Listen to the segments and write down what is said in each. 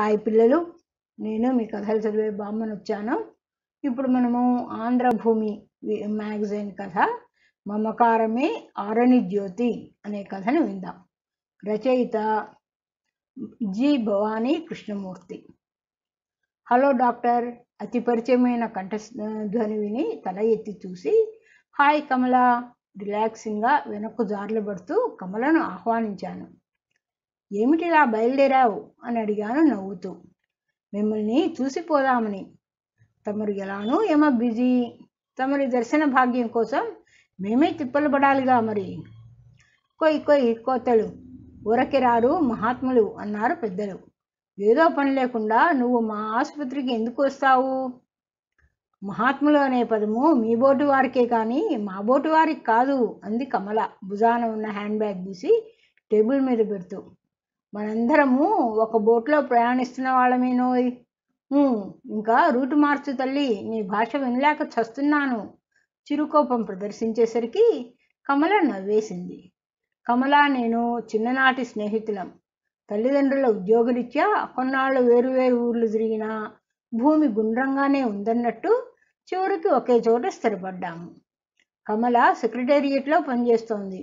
hi పిల్లలు నేను మీ కథలు చదివే బామ్మను వచ్చాను ఇప్పుడు మనము ఆంధ్రభూమి మ్యాగజైన్ కథ మమకారమే ఆరణి జ్యోతి అనే కథను విందాం రచయిత G Bhavani Krishnamurthy hello doctor అతి పరిచయమైన కంఠ ధ్వని విని తల ఎత్తి చూసి హాయ్ కమల రిలాక్సింగ్గా వెనక్కు పడుతూ కమలను ఆహ్వానించాను ఏమిటిలా బయలుదేరావు అని అడిగాను నవ్వుతూ మిమ్మల్ని చూసిపోదామని తమరు ఎలానో ఏమో బిజీ తమరి దర్శన భాగ్యం కోసం మేమే తిప్పలు పడాలిగా మరి కొయ్ కొయ్ కోతలు ఊరకి రారు మహాత్ములు అన్నారు పెద్దలు ఏదో పని లేకుండా నువ్వు మా ఆసుపత్రికి ఎందుకు వస్తావు మహాత్ములు అనే పదము మీ బోటు వారికే కానీ మా బోటు వారికి కాదు అంది కమల భుజాన ఉన్న హ్యాండ్ బ్యాగ్ తీసి టేబుల్ మీద పెడుతూ మనందరము ఒక బోట్లో ప్రయాణిస్తున్న వాళ్ళమేనో ఇంకా రూటు మార్చు తల్లి నీ భాష వినలేక చస్తున్నాను చిరుకోపం ప్రదర్శించేసరికి కమల నవ్వేసింది కమల నేను చిన్ననాటి స్నేహితులం తల్లిదండ్రుల ఉద్యోగరీత్యా కొన్నాళ్ళు వేరువేరు ఊర్లు తిరిగినా భూమి గుండ్రంగానే ఉందన్నట్టు చివరికి ఒకే చోట స్థిరపడ్డాము కమల సెక్రటేరియట్లో పనిచేస్తోంది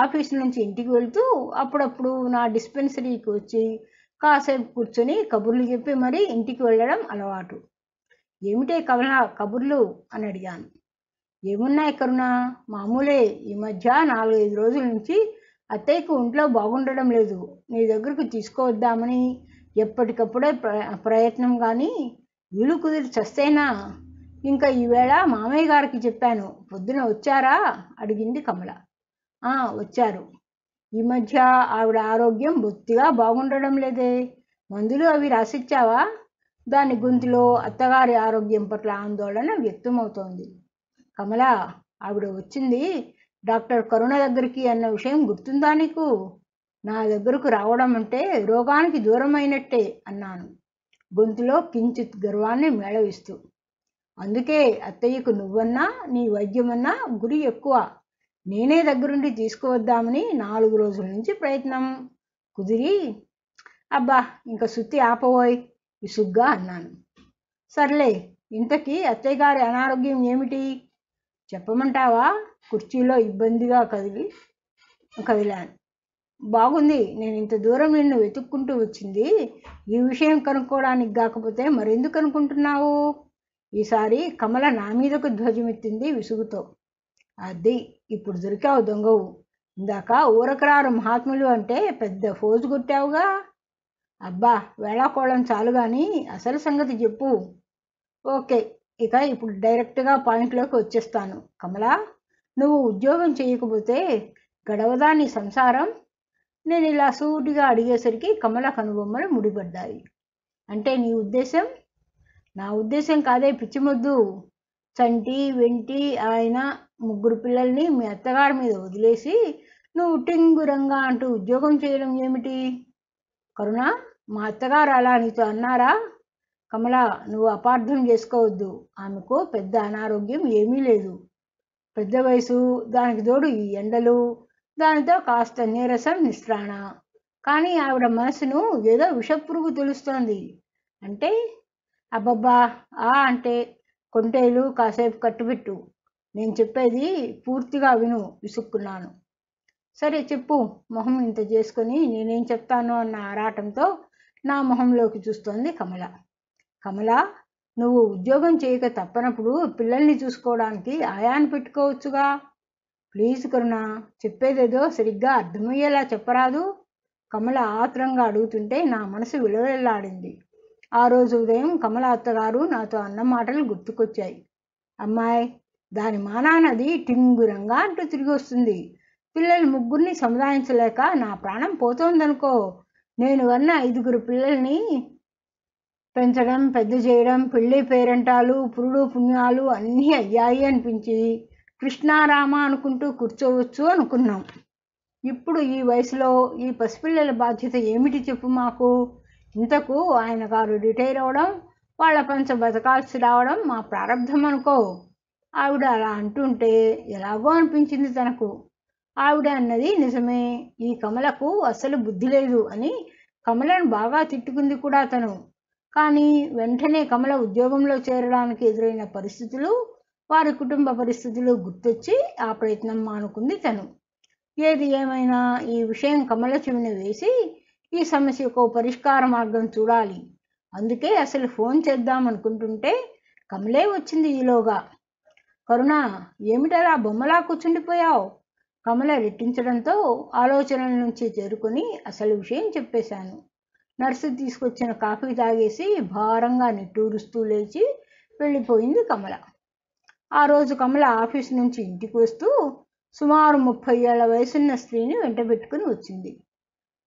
ఆఫీస్ నుంచి ఇంటికి వెళ్తూ అప్పుడప్పుడు నా డిస్పెన్సరీకి వచ్చి కాసేపు కూర్చొని కబుర్లు చెప్పి మరీ ఇంటికి వెళ్ళడం అలవాటు ఏమిటే కమల కబుర్లు అని అడిగాను ఏమున్నాయి కరుణ మామూలే ఈ మధ్య నాలుగైదు రోజుల నుంచి అత్తయ్యకు ఒంట్లో బాగుండడం లేదు నీ దగ్గరకు తీసుకువద్దామని ఎప్పటికప్పుడే ప్రయత్నం కానీ వీలు కుదిరి చస్తేనా ఇంకా ఈవేళ మామయ్య గారికి చెప్పాను పొద్దున వచ్చారా అడిగింది కమల వచ్చారు ఈ మధ్య ఆవిడ ఆరోగ్యం బొత్తిగా బాగుండడం లేదే మందులు అవి రాసిచ్చావా దాని గొంతులో అత్తగారి ఆరోగ్యం పట్ల ఆందోళన వ్యక్తమవుతోంది కమల ఆవిడ వచ్చింది డాక్టర్ కరుణ దగ్గరికి అన్న విషయం గుర్తుందా నీకు నా దగ్గరకు రావడం అంటే రోగానికి దూరమైనట్టే అన్నాను గొంతులో కించిత్ గర్వాన్ని మేళవిస్తూ అందుకే అత్తయ్యకు నువ్వన్నా నీ వైద్యమన్నా గురి ఎక్కువ నేనే దగ్గరుండి తీసుకువద్దామని నాలుగు రోజుల నుంచి ప్రయత్నం కుదిరి అబ్బా ఇంకా సుత్తి ఆపబోయ్ విసుగ్గా అన్నాను సర్లే ఇంతకీ అత్తయ్యగారి అనారోగ్యం ఏమిటి చెప్పమంటావా కుర్చీలో ఇబ్బందిగా కదిలి కదిలాను బాగుంది నేను ఇంత దూరం నిన్ను వెతుక్కుంటూ వచ్చింది ఈ విషయం కనుక్కోవడానికి కాకపోతే మరెందుకు అనుకుంటున్నావు ఈసారి కమల నా మీదకు ధ్వజమెత్తింది విసుగుతో అది ఇప్పుడు దొరికావు దొంగవు ఇందాక ఊరకరారు మహాత్ములు అంటే పెద్ద ఫోజు కొట్టావుగా అబ్బా వేళాకోళం చాలు కానీ అసలు సంగతి చెప్పు ఓకే ఇక ఇప్పుడు డైరెక్ట్గా పాయింట్లోకి వచ్చేస్తాను కమలా నువ్వు ఉద్యోగం చేయకపోతే గడవదా నీ సంసారం నేను ఇలా సూటిగా అడిగేసరికి కమల కనుబొమ్మలు ముడిపడ్డాయి అంటే నీ ఉద్దేశం నా ఉద్దేశం కాదే పిచ్చిమొద్దు చంటి వెంటి ఆయన ముగ్గురు పిల్లల్ని మీ అత్తగారి మీద వదిలేసి నువ్వు టింగురంగా అంటూ ఉద్యోగం చేయడం ఏమిటి కరుణ మా అత్తగారు అలా నీతో అన్నారా కమల నువ్వు అపార్థం చేసుకోవద్దు ఆమెకు పెద్ద అనారోగ్యం ఏమీ లేదు పెద్ద వయసు దానికి తోడు ఈ ఎండలు దానితో కాస్త నీరసం నిస్త్రాణ కానీ ఆవిడ మనసును ఏదో విషపురుగు తెలుస్తోంది అంటే అబ్బబ్బా ఆ అంటే కొంటేలు కాసేపు కట్టుబెట్టు నేను చెప్పేది పూర్తిగా విను విసుక్కున్నాను సరే చెప్పు మొహం ఇంత చేసుకొని నేనేం చెప్తాను అన్న ఆరాటంతో నా మొహంలోకి చూస్తోంది కమల కమల నువ్వు ఉద్యోగం చేయక తప్పనప్పుడు పిల్లల్ని చూసుకోవడానికి ఆయాన్ని పెట్టుకోవచ్చుగా ప్లీజ్ కరుణ చెప్పేదేదో సరిగ్గా అర్థమయ్యేలా చెప్పరాదు కమల ఆత్రంగా అడుగుతుంటే నా మనసు విలవెల్లాడింది ఆ రోజు ఉదయం కమలాత్త గారు నాతో అన్న మాటలు గుర్తుకొచ్చాయి అమ్మాయి దాని మానానది టింగురంగా అంటూ తిరిగి వస్తుంది పిల్లలు ముగ్గురిని సముదాయించలేక నా ప్రాణం పోతోందనుకో నేను కన్న ఐదుగురు పిల్లల్ని పెంచడం పెద్ద చేయడం పెళ్ళి పేరంటాలు పురుడు పుణ్యాలు అన్నీ అయ్యాయి అనిపించి కృష్ణారామ అనుకుంటూ కూర్చోవచ్చు అనుకున్నాం ఇప్పుడు ఈ వయసులో ఈ పసిపిల్లల బాధ్యత ఏమిటి చెప్పు మాకు ఇంతకు ఆయన గారు రిటైర్ అవడం వాళ్ళ పంచ బతకాల్సి రావడం మా ప్రారంభం అనుకో ఆవిడ అలా అంటుంటే ఎలాగో అనిపించింది తనకు ఆవిడ అన్నది నిజమే ఈ కమలకు అసలు బుద్ధి లేదు అని కమలను బాగా తిట్టుకుంది కూడా తను కానీ వెంటనే కమల ఉద్యోగంలో చేరడానికి ఎదురైన పరిస్థితులు వారి కుటుంబ పరిస్థితులు గుర్తొచ్చి ఆ ప్రయత్నం మానుకుంది తను ఏది ఏమైనా ఈ విషయం కమల చెవిని వేసి ఈ సమస్యకు పరిష్కార మార్గం చూడాలి అందుకే అసలు ఫోన్ చేద్దాం అనుకుంటుంటే కమలే వచ్చింది ఈలోగా కరుణ ఏమిటలా బొమ్మలా కూర్చుండిపోయావు కమల రెట్టించడంతో ఆలోచనల నుంచి చేరుకొని అసలు విషయం చెప్పేశాను నర్సు తీసుకొచ్చిన కాఫీ తాగేసి భారంగా నిట్టూరుస్తూ లేచి వెళ్ళిపోయింది కమల ఆ రోజు కమల ఆఫీస్ నుంచి ఇంటికి వస్తూ సుమారు ముప్పై ఏళ్ల వయసున్న స్త్రీని వెంటబెట్టుకుని వచ్చింది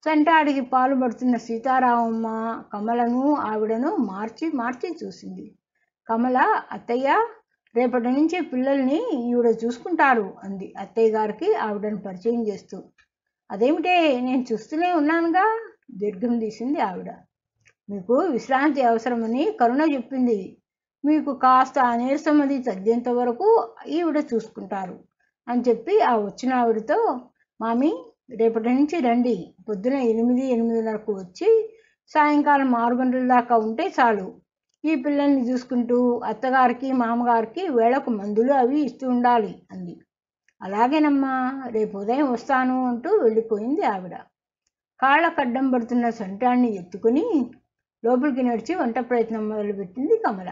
సెంటాడికి పాల్పడుతున్న సీతారామమ్మ కమలను ఆవిడను మార్చి మార్చి చూసింది కమల అత్తయ్య రేపటి నుంచే పిల్లల్ని ఈవిడ చూసుకుంటారు అంది అత్తయ్య గారికి ఆవిడను పరిచయం చేస్తూ అదేమిటే నేను చూస్తూనే ఉన్నానుగా దీర్ఘం తీసింది ఆవిడ మీకు విశ్రాంతి అవసరమని కరుణ చెప్పింది మీకు కాస్త అనీరసం అది తగ్గేంత వరకు ఈవిడ చూసుకుంటారు అని చెప్పి ఆ వచ్చిన ఆవిడతో మామీ రేపటి నుంచి రండి పొద్దున ఎనిమిది ఎనిమిదిన్నరకు వచ్చి సాయంకాలం ఆరు గంటల దాకా ఉంటే చాలు ఈ పిల్లల్ని చూసుకుంటూ అత్తగారికి మామగారికి వేళకు మందులు అవి ఇస్తూ ఉండాలి అంది అలాగేనమ్మా రేపు ఉదయం వస్తాను అంటూ వెళ్ళిపోయింది ఆవిడ కాళ్ళ కడ్డం పడుతున్న సంటాన్ని ఎత్తుకుని లోపలికి నడిచి వంట ప్రయత్నం మొదలుపెట్టింది కమల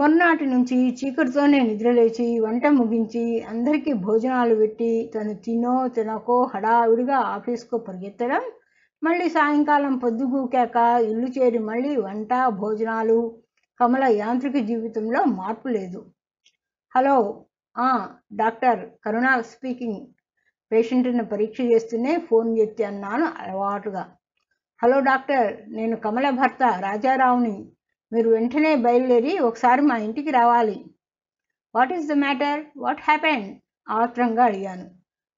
మొన్నటి నుంచి చీకటితోనే నిద్రలేచి వంట ముగించి అందరికీ భోజనాలు పెట్టి తను తినో తినకో హడావిడిగా ఆఫీస్కు పరిగెత్తడం మళ్ళీ సాయంకాలం పొద్దుగూకాక ఇల్లు చేరి మళ్ళీ వంట భోజనాలు కమల యాంత్రిక జీవితంలో మార్పు లేదు హలో డాక్టర్ కరుణ స్పీకింగ్ పేషెంట్ని పరీక్ష చేస్తూనే ఫోన్ చేసి అన్నాను అలవాటుగా హలో డాక్టర్ నేను కమల భర్త రాజారావుని మీరు వెంటనే బయలుదేరి ఒకసారి మా ఇంటికి రావాలి what is the matter what happen ఆత్రంగా అడిగాను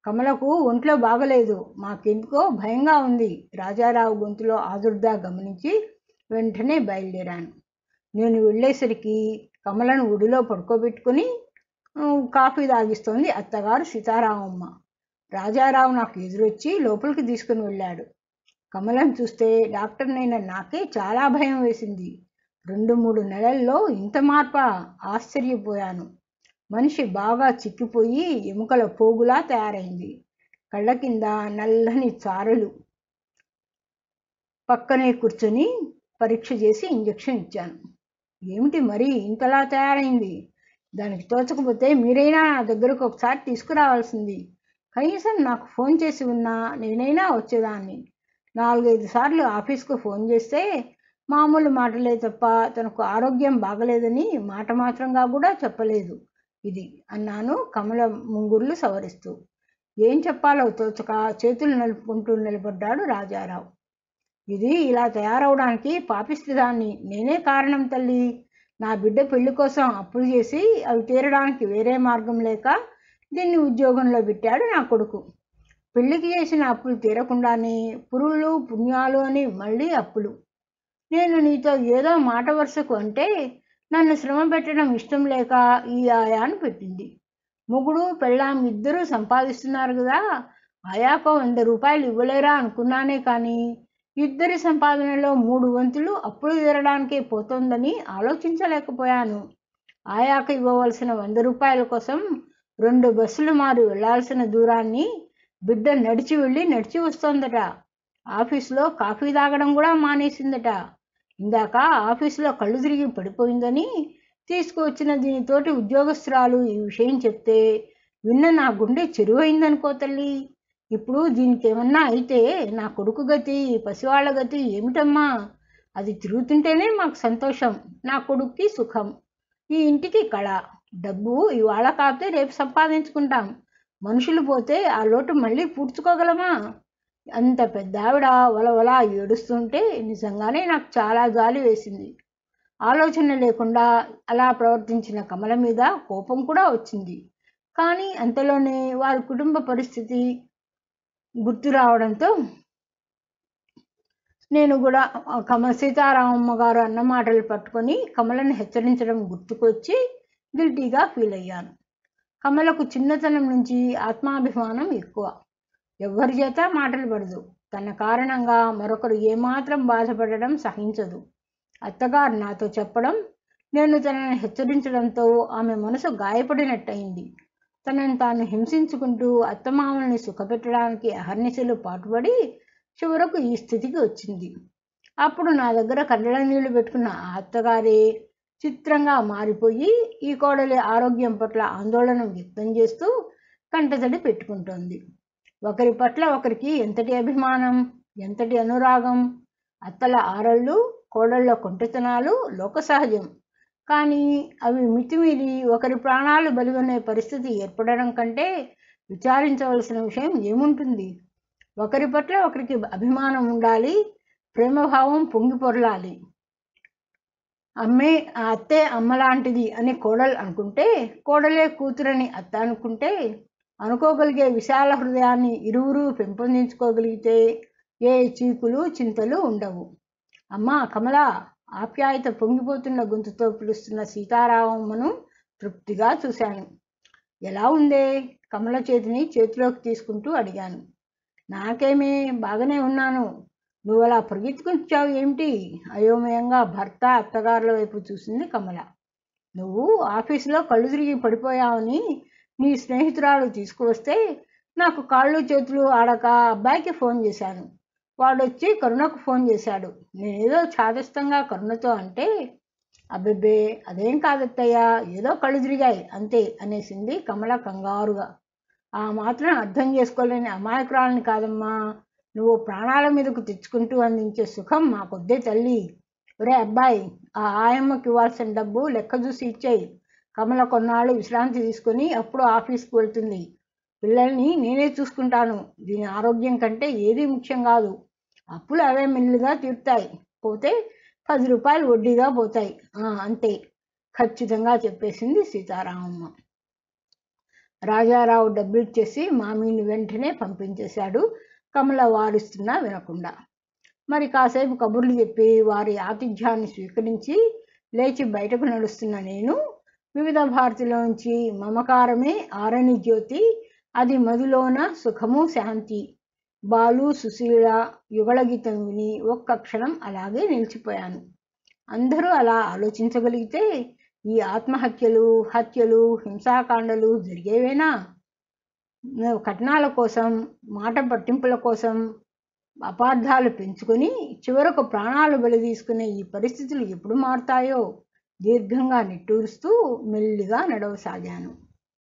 కమలకు ఒంట్లో బాగలేదు మాకెందుకో భయంగా ఉంది రాజారావు గొంతులో ఆదుర్దా గమనించి వెంటనే బయలుదేరాను నేను వెళ్ళేసరికి కమలను ఒడిలో పడుకోబెట్టుకుని కాఫీ తాగిస్తోంది అత్తగారు సీతారామమ్మ రాజారావు నాకు ఎదురొచ్చి లోపలికి తీసుకుని వెళ్ళాడు కమలను చూస్తే డాక్టర్నైనా నాకే చాలా భయం వేసింది రెండు మూడు నెలల్లో ఇంత మార్ప ఆశ్చర్యపోయాను మనిషి బాగా చిక్కిపోయి ఎముకల పోగులా తయారైంది కళ్ళ కింద నల్లని చారలు పక్కనే కూర్చొని పరీక్ష చేసి ఇంజక్షన్ ఇచ్చాను ఏమిటి మరి ఇంతలా తయారైంది దానికి తోచకపోతే మీరైనా నా దగ్గరకు ఒకసారి తీసుకురావాల్సింది కనీసం నాకు ఫోన్ చేసి ఉన్నా నేనైనా వచ్చేదాన్ని నాలుగైదు సార్లు ఆఫీస్కు ఫోన్ చేస్తే మామూలు మాటలే తప్ప తనకు ఆరోగ్యం బాగలేదని మాట మాత్రంగా కూడా చెప్పలేదు ఇది అన్నాను కమల ముంగుర్లు సవరిస్తూ ఏం చెప్పాలో తోచక చేతులు నలుపుకుంటూ నిలబడ్డాడు రాజారావు ఇది ఇలా తయారవడానికి పాపిస్తుదాన్ని నేనే కారణం తల్లి నా బిడ్డ పెళ్లి కోసం అప్పులు చేసి అవి తీరడానికి వేరే మార్గం లేక దీన్ని ఉద్యోగంలో పెట్టాడు నా కొడుకు పెళ్లికి చేసిన అప్పులు తీరకుండానే పురుళ్ళు పుణ్యాలు అని మళ్ళీ అప్పులు నేను నీతో ఏదో మాట వరుసకు అంటే నన్ను శ్రమ పెట్టడం ఇష్టం లేక ఈ ఆయా అని పెట్టింది మొగుడు పెళ్ళాం ఇద్దరూ సంపాదిస్తున్నారు కదా ఆయాకో వంద రూపాయలు ఇవ్వలేరా అనుకున్నానే కానీ ఇద్దరి సంపాదనలో మూడు వంతులు అప్పులు తీరడానికే పోతోందని ఆలోచించలేకపోయాను ఆయాక ఇవ్వవలసిన వంద రూపాయల కోసం రెండు బస్సులు మారి వెళ్లాల్సిన దూరాన్ని బిడ్డ నడిచి వెళ్ళి నడిచి వస్తోందట ఆఫీస్లో కాఫీ తాగడం కూడా మానేసిందట ఇందాక ఆఫీసులో కళ్ళు తిరిగి పడిపోయిందని తీసుకువచ్చిన దీనితోటి ఉద్యోగస్తురాలు ఈ విషయం చెప్తే విన్న నా గుండె చెరువైందనుకో తల్లి ఇప్పుడు దీనికి ఏమన్నా అయితే నా కొడుకు గతి పసివాళ్ళ గతి ఏమిటమ్మా అది తిరుగుతుంటేనే మాకు సంతోషం నా కొడుక్కి సుఖం ఈ ఇంటికి కళ డబ్బు ఇవాళ కాపితే రేపు సంపాదించుకుంటాం మనుషులు పోతే ఆ లోటు మళ్ళీ పూడ్చుకోగలమా అంత పెద్ద ఆవిడ వలవల ఏడుస్తుంటే నిజంగానే నాకు చాలా గాలి వేసింది ఆలోచన లేకుండా అలా ప్రవర్తించిన కమల మీద కోపం కూడా వచ్చింది కానీ అంతలోనే వారి కుటుంబ పరిస్థితి గుర్తు రావడంతో నేను కూడా కమ సీతారామమ్మ గారు అన్న మాటలు పట్టుకొని కమలను హెచ్చరించడం గుర్తుకొచ్చి గిల్టీగా ఫీల్ అయ్యాను కమలకు చిన్నతనం నుంచి ఆత్మాభిమానం ఎక్కువ ఎవ్వరి చేత మాటలు పడదు తన కారణంగా మరొకరు ఏమాత్రం బాధపడడం సహించదు అత్తగారు నాతో చెప్పడం నేను తనను హెచ్చరించడంతో ఆమె మనసు గాయపడినట్టయింది తనను తాను హింసించుకుంటూ అత్తమామల్ని సుఖపెట్టడానికి అహర్నిశలు పాటుపడి చివరకు ఈ స్థితికి వచ్చింది అప్పుడు నా దగ్గర కన్నడ నీళ్లు పెట్టుకున్న ఆ అత్తగారే చిత్రంగా మారిపోయి ఈ కోడలి ఆరోగ్యం పట్ల ఆందోళన వ్యక్తం చేస్తూ కంటతడి పెట్టుకుంటోంది ఒకరి పట్ల ఒకరికి ఎంతటి అభిమానం ఎంతటి అనురాగం అత్తల ఆరళ్ళు కోడళ్ళ కొంటతనాలు లోక సహజం కానీ అవి మితిమీరి ఒకరి ప్రాణాలు బలిగొనే పరిస్థితి ఏర్పడడం కంటే విచారించవలసిన విషయం ఏముంటుంది ఒకరి పట్ల ఒకరికి అభిమానం ఉండాలి ప్రేమభావం పొంగి పొరలాలి అమ్మే ఆ అత్తే అమ్మలాంటిది అని కోడలు అనుకుంటే కోడలే కూతురని అత్త అనుకుంటే అనుకోగలిగే విశాల హృదయాన్ని ఇరువురు పెంపొందించుకోగలిగితే ఏ చీకులు చింతలు ఉండవు అమ్మా కమల ఆప్యాయత పొంగిపోతున్న గొంతుతో పిలుస్తున్న సీతారామమ్మను తృప్తిగా చూశాను ఎలా ఉందే కమల చేతిని చేతిలోకి తీసుకుంటూ అడిగాను నాకేమీ బాగానే ఉన్నాను నువ్వు అలా పరిగెత్తుకొచ్చావు ఏమిటి అయోమయంగా భర్త అత్తగారుల వైపు చూసింది కమల నువ్వు ఆఫీసులో కళ్ళు తిరిగి పడిపోయావని నీ స్నేహితురాలు తీసుకువస్తే నాకు కాళ్ళు చేతులు ఆడక అబ్బాయికి ఫోన్ చేశాను వాడొచ్చి కరుణకు ఫోన్ చేశాడు నేనేదో చాదస్తంగా కరుణతో అంటే అబ్బెబ్బే అదేం కాదత్తయ్యా ఏదో కళ్ళు తిరిగాయి అంతే అనేసింది కమల కంగారుగా ఆ మాత్రం అర్థం చేసుకోలేని అమాయకురాలని కాదమ్మా నువ్వు ప్రాణాల మీదకు తెచ్చుకుంటూ అందించే సుఖం మాకొద్దే తల్లి ఒరే అబ్బాయి ఆ ఆయమ్మకి ఇవ్వాల్సిన డబ్బు లెక్క చూసి ఇచ్చేయి కమల కొన్నాళ్ళు విశ్రాంతి తీసుకుని అప్పుడు ఆఫీస్కి వెళ్తుంది పిల్లల్ని నేనే చూసుకుంటాను దీని ఆరోగ్యం కంటే ఏది ముఖ్యం కాదు అప్పులు అవే మిల్లుగా తీరుతాయి పోతే పది రూపాయలు వడ్డీగా పోతాయి అంతే ఖచ్చితంగా చెప్పేసింది సీతారామమ్మ రాజారావు డబ్బులు ఇచ్చేసి మామీని వెంటనే పంపించేశాడు కమల వారిస్తున్నా వినకుండా మరి కాసేపు కబుర్లు చెప్పి వారి ఆతిథ్యాన్ని స్వీకరించి లేచి బయటకు నడుస్తున్న నేను వివిధ భారతిలోంచి మమకారమే ఆరణి జ్యోతి అది మదిలోన సుఖము శాంతి బాలు సుశీల గీతం విని ఒక్క క్షణం అలాగే నిలిచిపోయాను అందరూ అలా ఆలోచించగలిగితే ఈ ఆత్మహత్యలు హత్యలు హింసాకాండలు జరిగేవేనా కట్నాల కోసం మాట పట్టింపుల కోసం అపార్థాలు పెంచుకొని చివరకు ప్రాణాలు బలి తీసుకునే ఈ పరిస్థితులు ఎప్పుడు మారుతాయో దీర్ఘంగా నిట్టూరుస్తూ మెల్లిగా నడవసాగాను